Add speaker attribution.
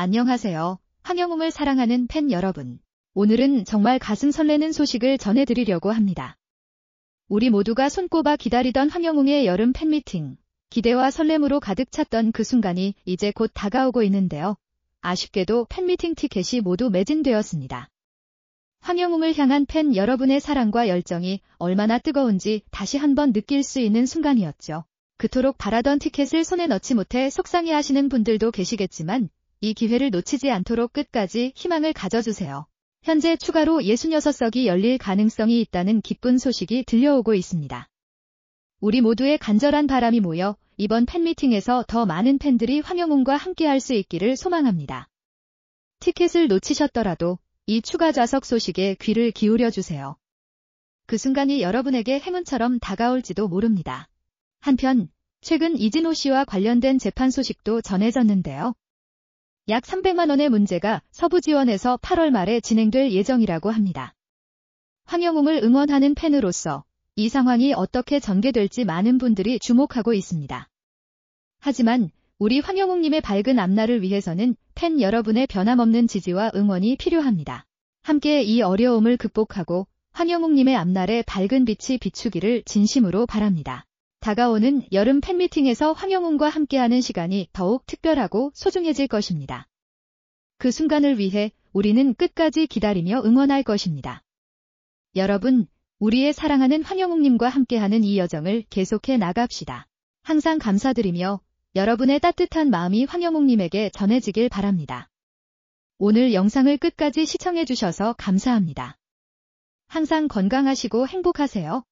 Speaker 1: 안녕하세요. 황영웅을 사랑하는 팬 여러분. 오늘은 정말 가슴 설레는 소식을 전해드리려고 합니다. 우리 모두가 손꼽아 기다리던 황영웅의 여름 팬미팅. 기대와 설렘으로 가득 찼던 그 순간이 이제 곧 다가오고 있는데요. 아쉽게도 팬미팅 티켓이 모두 매진되었습니다. 황영웅을 향한 팬 여러분의 사랑과 열정이 얼마나 뜨거운지 다시 한번 느낄 수 있는 순간이었죠. 그토록 바라던 티켓을 손에 넣지 못해 속상해하시는 분들도 계시겠지만 이 기회를 놓치지 않도록 끝까지 희망을 가져주세요. 현재 추가로 66석이 열릴 가능성이 있다는 기쁜 소식이 들려오고 있습니다. 우리 모두의 간절한 바람이 모여 이번 팬미팅에서 더 많은 팬들이 황영웅과 함께할 수 있기를 소망합니다. 티켓을 놓치셨더라도 이 추가 좌석 소식에 귀를 기울여 주세요. 그 순간이 여러분에게 행운처럼 다가올지도 모릅니다. 한편 최근 이진호 씨와 관련된 재판 소식도 전해졌는데요. 약 300만 원의 문제가 서부지원에서 8월 말에 진행될 예정이라고 합니다. 황영웅을 응원하는 팬으로서 이 상황이 어떻게 전개될지 많은 분들이 주목하고 있습니다. 하지만 우리 황영웅님의 밝은 앞날을 위해서는 팬 여러분의 변함없는 지지와 응원이 필요합니다. 함께 이 어려움을 극복하고 황영웅님의 앞날에 밝은 빛이 비추기를 진심으로 바랍니다. 다가오는 여름 팬미팅에서 황영웅과 함께하는 시간이 더욱 특별하고 소중해질 것입니다. 그 순간을 위해 우리는 끝까지 기다리며 응원할 것입니다. 여러분, 우리의 사랑하는 황영웅님과 함께하는 이 여정을 계속해 나갑시다. 항상 감사드리며 여러분의 따뜻한 마음이 황영웅님에게 전해지길 바랍니다. 오늘 영상을 끝까지 시청해주셔서 감사합니다. 항상 건강하시고 행복하세요.